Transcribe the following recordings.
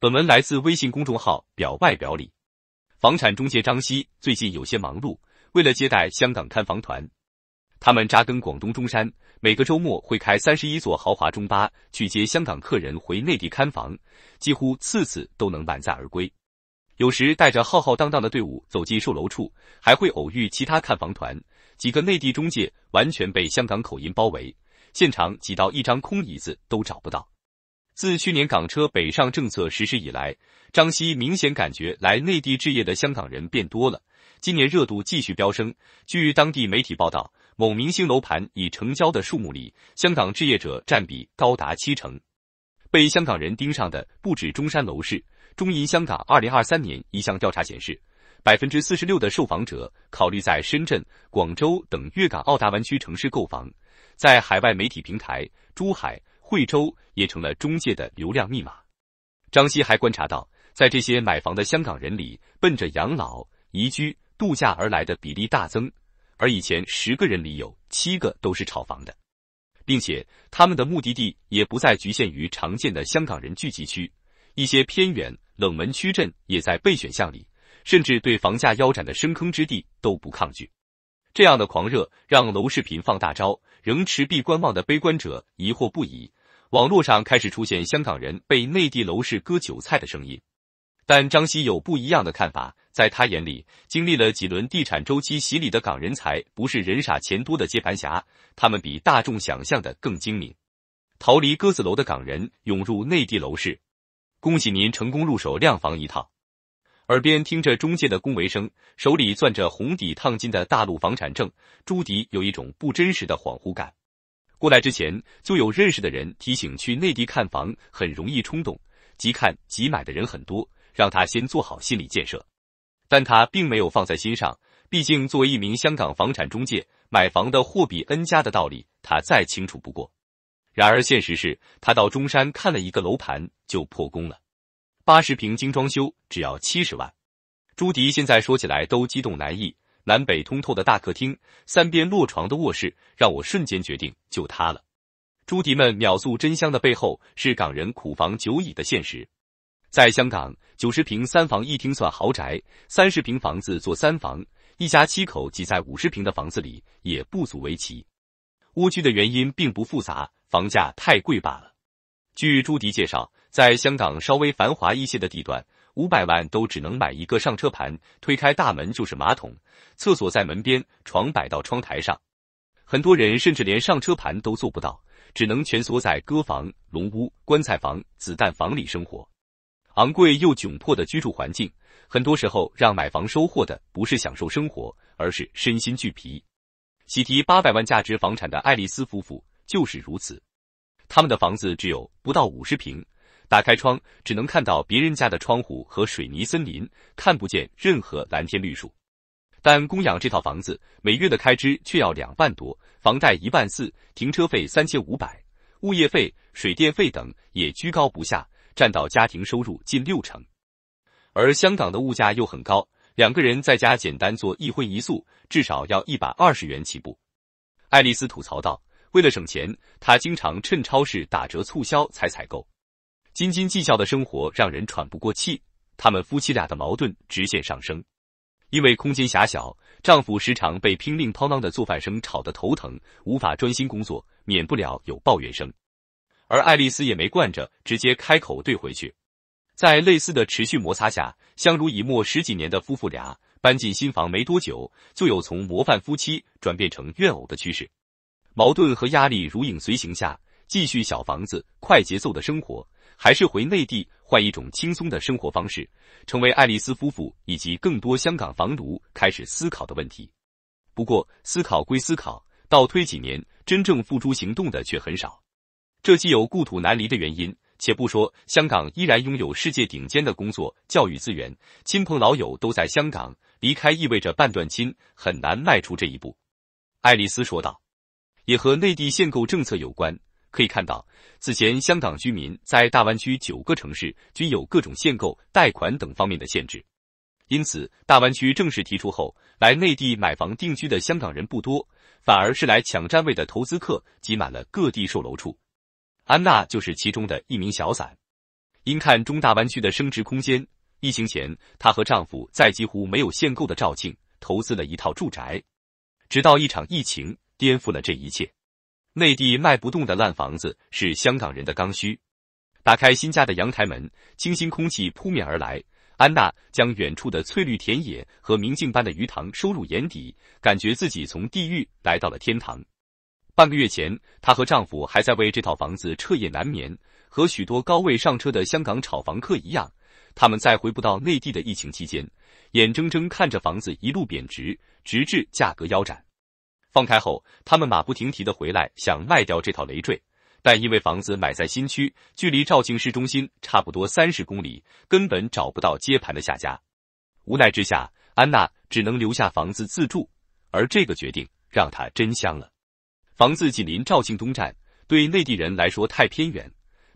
本文来自微信公众号“表外表里”。房产中介张希最近有些忙碌，为了接待香港看房团，他们扎根广东中山，每个周末会开三十一座豪华中巴去接香港客人回内地看房，几乎次次都能满载而归。有时带着浩浩荡荡的队伍走进售楼处，还会偶遇其他看房团，几个内地中介完全被香港口音包围，现场挤到一张空椅子都找不到。自去年港车北上政策实施以来，张希明显感觉来内地置业的香港人变多了。今年热度继续飙升。据当地媒体报道，某明星楼盘已成交的数目里，香港置业者占比高达七成。被香港人盯上的不止中山楼市，中银香港二零二三年一项调查显示，百分之四十六的受访者考虑在深圳、广州等粤港澳大湾区城市购房。在海外媒体平台，珠海。惠州也成了中介的流量密码。张希还观察到，在这些买房的香港人里，奔着养老、宜居、度假而来的比例大增，而以前十个人里有七个都是炒房的，并且他们的目的地也不再局限于常见的香港人聚集区，一些偏远冷门区镇也在备选项里，甚至对房价腰斩的深坑之地都不抗拒。这样的狂热让楼市频放大招，仍持币观望的悲观者疑惑不已。网络上开始出现香港人被内地楼市割韭菜的声音，但张希有不一样的看法。在他眼里，经历了几轮地产周期洗礼的港人才不是人傻钱多的接盘侠，他们比大众想象的更精明。逃离鸽子楼的港人涌入内地楼市，恭喜您成功入手量房一套。耳边听着中介的恭维声，手里攥着红底烫金的大陆房产证，朱迪有一种不真实的恍惚感。过来之前就有认识的人提醒，去内地看房很容易冲动，即看即买的人很多，让他先做好心理建设。但他并没有放在心上，毕竟作为一名香港房产中介，买房的货比 N 家的道理他再清楚不过。然而现实是他到中山看了一个楼盘就破功了，八十平精装修只要七十万。朱迪现在说起来都激动难抑。南北通透的大客厅，三边落床的卧室，让我瞬间决定就它了。朱迪们秒速真香的背后，是港人苦房久矣的现实。在香港，九十平三房一厅算豪宅，三十平房子做三房，一家七口挤在五十平的房子里也不足为奇。蜗居的原因并不复杂，房价太贵罢了。据朱迪介绍，在香港稍微繁华一些的地段。五百万都只能买一个上车盘，推开大门就是马桶，厕所在门边，床摆到窗台上。很多人甚至连上车盘都做不到，只能蜷缩在鸽房、龙屋、棺材房、子弹房里生活。昂贵又窘迫的居住环境，很多时候让买房收获的不是享受生活，而是身心俱疲。喜提八百万价值房产的爱丽丝夫妇就是如此，他们的房子只有不到五十平。打开窗，只能看到别人家的窗户和水泥森林，看不见任何蓝天绿树。但供养这套房子，每月的开支却要两万多，房贷一万四，停车费三千五百，物业费、水电费等也居高不下，占到家庭收入近六成。而香港的物价又很高，两个人在家简单做一荤一素，至少要一百二十元起步。爱丽丝吐槽道：“为了省钱，她经常趁超市打折促销才采购。”斤斤计较的生活让人喘不过气，他们夫妻俩的矛盾直线上升。因为空间狭小，丈夫时常被拼命抛浪的做饭声吵得头疼，无法专心工作，免不了有抱怨声。而爱丽丝也没惯着，直接开口怼回去。在类似的持续摩擦下，相濡以沫十几年的夫妇俩搬进新房没多久，就有从模范夫妻转变成怨偶的趋势。矛盾和压力如影随形下，继续小房子快节奏的生活。还是回内地换一种轻松的生活方式，成为爱丽丝夫妇以及更多香港房奴开始思考的问题。不过，思考归思考，倒推几年，真正付诸行动的却很少。这既有故土难离的原因，且不说香港依然拥有世界顶尖的工作教育资源，亲朋老友都在香港，离开意味着半段亲，很难迈出这一步。爱丽丝说道，也和内地限购政策有关。可以看到，此前香港居民在大湾区九个城市均有各种限购、贷款等方面的限制，因此大湾区正式提出后，来内地买房定居的香港人不多，反而是来抢占位的投资客挤满了各地售楼处。安娜就是其中的一名小散，因看中大湾区的升值空间，疫情前她和丈夫在几乎没有限购的肇庆投资了一套住宅，直到一场疫情颠覆了这一切。内地卖不动的烂房子是香港人的刚需。打开新家的阳台门，清新空气扑面而来。安娜将远处的翠绿田野和明镜般的鱼塘收入眼底，感觉自己从地狱来到了天堂。半个月前，她和丈夫还在为这套房子彻夜难眠。和许多高位上车的香港炒房客一样，他们在回不到内地的疫情期间，眼睁睁看着房子一路贬值，直至价格腰斩。放开后，他们马不停蹄的回来，想卖掉这套累赘，但因为房子买在新区，距离肇庆市中心差不多三十公里，根本找不到接盘的下家。无奈之下，安娜只能留下房子自住，而这个决定让她真香了。房子紧邻肇庆东站，对内地人来说太偏远，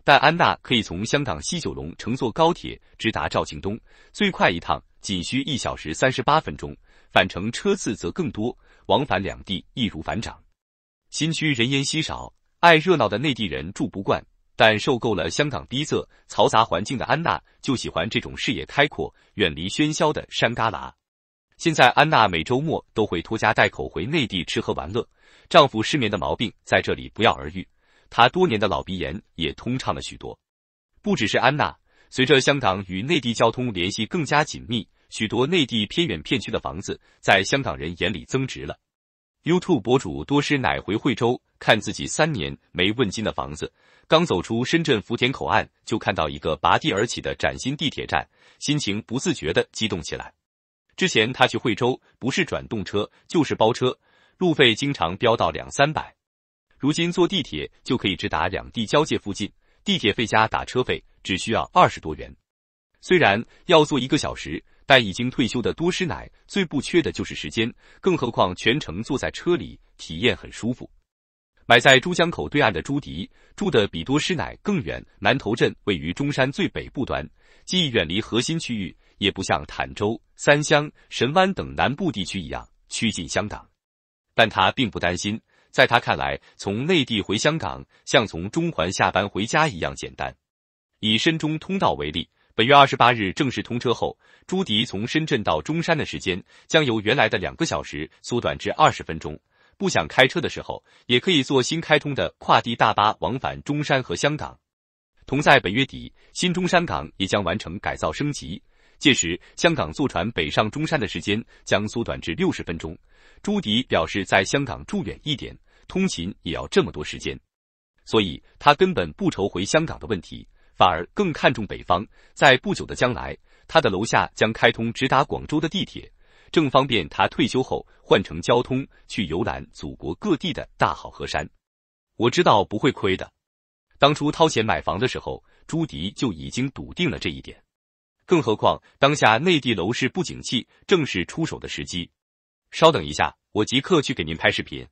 但安娜可以从香港西九龙乘坐高铁直达肇庆东，最快一趟。仅需一小时三十八分钟，返程车次则更多，往返两地易如反掌。新区人烟稀少，爱热闹的内地人住不惯，但受够了香港逼仄嘈杂环境的安娜就喜欢这种视野开阔、远离喧嚣的山旮旯。现在安娜每周末都会拖家带口回内地吃喝玩乐，丈夫失眠的毛病在这里不药而愈，她多年的老鼻炎也通畅了许多。不只是安娜。随着香港与内地交通联系更加紧密，许多内地偏远片区的房子在香港人眼里增值了。YouTube 博主多师奶回惠州看自己三年没问津的房子，刚走出深圳福田口岸，就看到一个拔地而起的崭新地铁站，心情不自觉地激动起来。之前他去惠州不是转动车就是包车，路费经常飙到两三百，如今坐地铁就可以直达两地交界附近，地铁费加打车费。只需要二十多元，虽然要做一个小时，但已经退休的多师奶最不缺的就是时间，更何况全程坐在车里，体验很舒服。买在珠江口对岸的朱迪住的比多师奶更远，南头镇位于中山最北部端，既远离核心区域，也不像坦洲、三乡、神湾等南部地区一样趋近香港，但他并不担心，在他看来，从内地回香港像从中环下班回家一样简单。以深中通道为例，本月二十八日正式通车后，朱迪从深圳到中山的时间将由原来的两个小时缩短至二十分钟。不想开车的时候，也可以坐新开通的跨地大巴往返中山和香港。同在本月底，新中山港也将完成改造升级，届时香港坐船北上中山的时间将缩短至六十分钟。朱迪表示，在香港住远一点，通勤也要这么多时间，所以他根本不愁回香港的问题。反而更看重北方，在不久的将来，他的楼下将开通直达广州的地铁，正方便他退休后换乘交通去游览祖国各地的大好河山。我知道不会亏的，当初掏钱买房的时候，朱迪就已经笃定了这一点。更何况当下内地楼市不景气，正是出手的时机。稍等一下，我即刻去给您拍视频。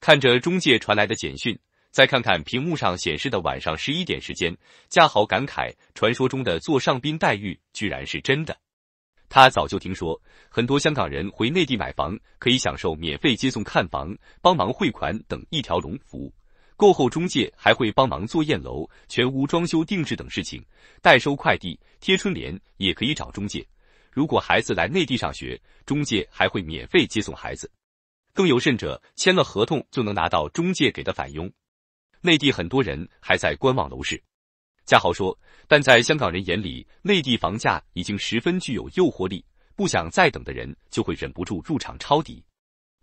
看着中介传来的简讯。再看看屏幕上显示的晚上十一点时间，嘉豪感慨：“传说中的做上宾待遇居然是真的。”他早就听说，很多香港人回内地买房可以享受免费接送看房、帮忙汇款等一条龙服务。购后中介还会帮忙做验楼、全屋装修定制等事情，代收快递、贴春联也可以找中介。如果孩子来内地上学，中介还会免费接送孩子。更有甚者，签了合同就能拿到中介给的返佣。内地很多人还在观望楼市，嘉豪说，但在香港人眼里，内地房价已经十分具有诱惑力，不想再等的人就会忍不住入场抄底，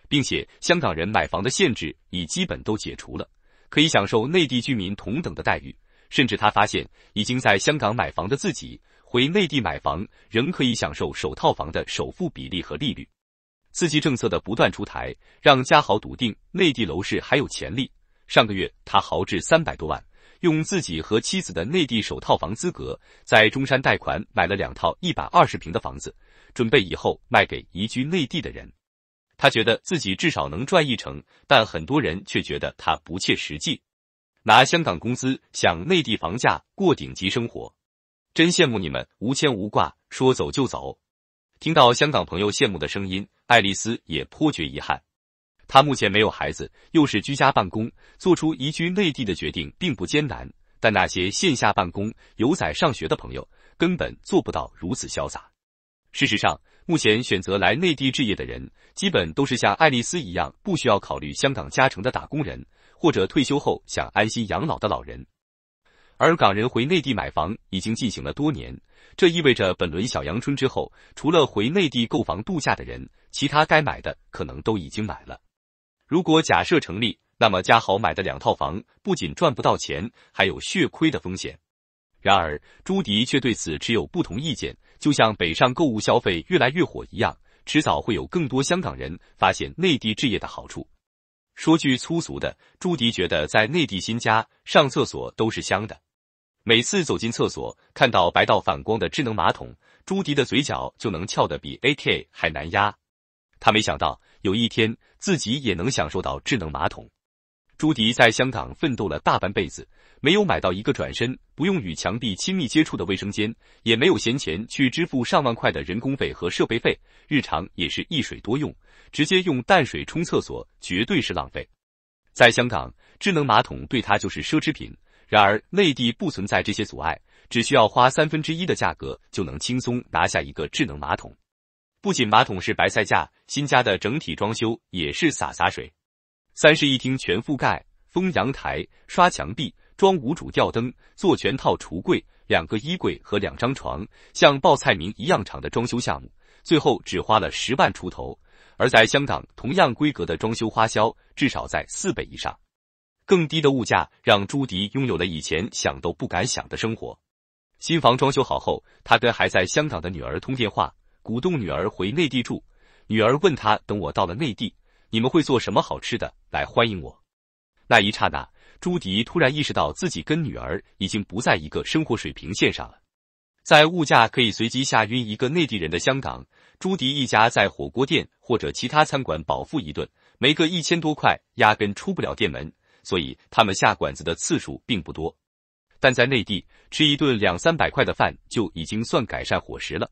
并且香港人买房的限制已基本都解除了，可以享受内地居民同等的待遇。甚至他发现，已经在香港买房的自己回内地买房仍可以享受首套房的首付比例和利率。刺激政策的不断出台，让嘉豪笃定内地楼市还有潜力。上个月，他豪掷三百多万，用自己和妻子的内地首套房资格，在中山贷款买了两套一百二十平的房子，准备以后卖给移居内地的人。他觉得自己至少能赚一成，但很多人却觉得他不切实际，拿香港工资想内地房价过顶级生活，真羡慕你们无牵无挂，说走就走。听到香港朋友羡慕的声音，爱丽丝也颇觉遗憾。他目前没有孩子，又是居家办公，做出移居内地的决定并不艰难。但那些线下办公、有仔上学的朋友，根本做不到如此潇洒。事实上，目前选择来内地置业的人，基本都是像爱丽丝一样，不需要考虑香港加成的打工人，或者退休后想安心养老的老人。而港人回内地买房已经进行了多年，这意味着本轮小阳春之后，除了回内地购房度假的人，其他该买的可能都已经买了。如果假设成立，那么嘉豪买的两套房不仅赚不到钱，还有血亏的风险。然而，朱迪却对此持有不同意见。就像北上购物消费越来越火一样，迟早会有更多香港人发现内地置业的好处。说句粗俗的，朱迪觉得在内地新家上厕所都是香的。每次走进厕所，看到白到反光的智能马桶，朱迪的嘴角就能翘得比 AK 还难压。他没想到有一天自己也能享受到智能马桶。朱迪在香港奋斗了大半辈子，没有买到一个转身不用与墙壁亲密接触的卫生间，也没有闲钱去支付上万块的人工费和设备费。日常也是一水多用，直接用淡水冲厕所绝对是浪费。在香港，智能马桶对他就是奢侈品。然而内地不存在这些阻碍，只需要花三分之一的价格就能轻松拿下一个智能马桶。不仅马桶是白菜价，新家的整体装修也是洒洒水。三室一厅全覆盖，封阳台，刷墙壁，装无主吊灯，做全套橱柜，两个衣柜和两张床，像报菜名一样长的装修项目，最后只花了十万出头。而在香港同样规格的装修花销至少在四倍以上。更低的物价让朱迪拥有了以前想都不敢想的生活。新房装修好后，他跟还在香港的女儿通电话。鼓动女儿回内地住，女儿问他：“等我到了内地，你们会做什么好吃的来欢迎我？”那一刹那，朱迪突然意识到自己跟女儿已经不在一个生活水平线上了。在物价可以随机吓晕一个内地人的香港，朱迪一家在火锅店或者其他餐馆饱腹一顿，没个一千多块，压根出不了店门。所以他们下馆子的次数并不多。但在内地，吃一顿两三百块的饭就已经算改善伙食了。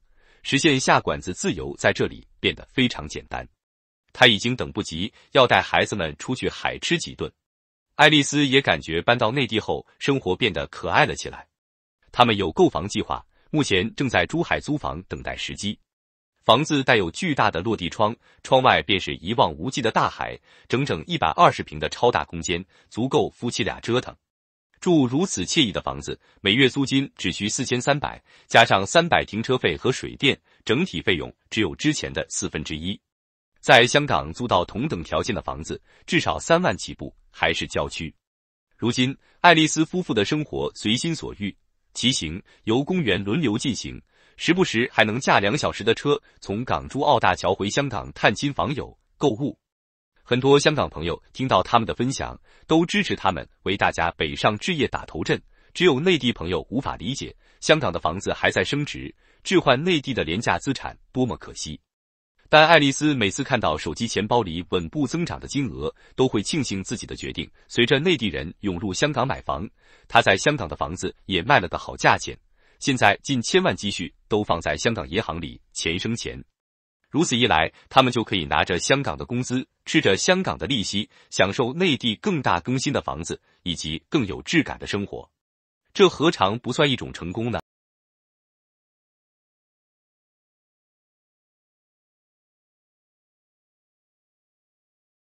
实现下馆子自由在这里变得非常简单，他已经等不及要带孩子们出去海吃几顿。爱丽丝也感觉搬到内地后生活变得可爱了起来。他们有购房计划，目前正在珠海租房等待时机。房子带有巨大的落地窗，窗外便是一望无际的大海，整整一百二十平的超大空间，足够夫妻俩折腾。住如此惬意的房子，每月租金只需四千三百，加上三百停车费和水电，整体费用只有之前的四分之一。在香港租到同等条件的房子，至少三万起步，还是郊区。如今，爱丽丝夫妇的生活随心所欲，骑行、由公园轮流进行，时不时还能驾两小时的车从港珠澳大桥回香港探亲访友、购物。很多香港朋友听到他们的分享，都支持他们为大家北上置业打头阵。只有内地朋友无法理解，香港的房子还在升值，置换内地的廉价资产，多么可惜！但爱丽丝每次看到手机钱包里稳步增长的金额，都会庆幸自己的决定。随着内地人涌入香港买房，她在香港的房子也卖了个好价钱。现在近千万积蓄都放在香港银行里，钱生钱。如此一来，他们就可以拿着香港的工资，吃着香港的利息，享受内地更大、更新的房子，以及更有质感的生活。这何尝不算一种成功呢？